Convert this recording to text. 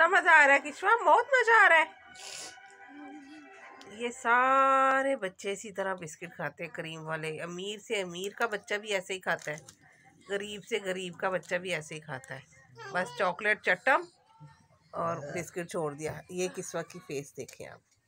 कितना मज़ा आ रहा है किशवा बहुत मज़ा आ रहा है ये सारे बच्चे इसी तरह बिस्किट खाते हैं करीम वाले अमीर से अमीर का बच्चा भी ऐसे ही खाता है गरीब से गरीब का बच्चा भी ऐसे ही खाता है बस चॉकलेट चट्टम और बिस्किट छोड़ दिया ये किस वक्त की फेस देखें आप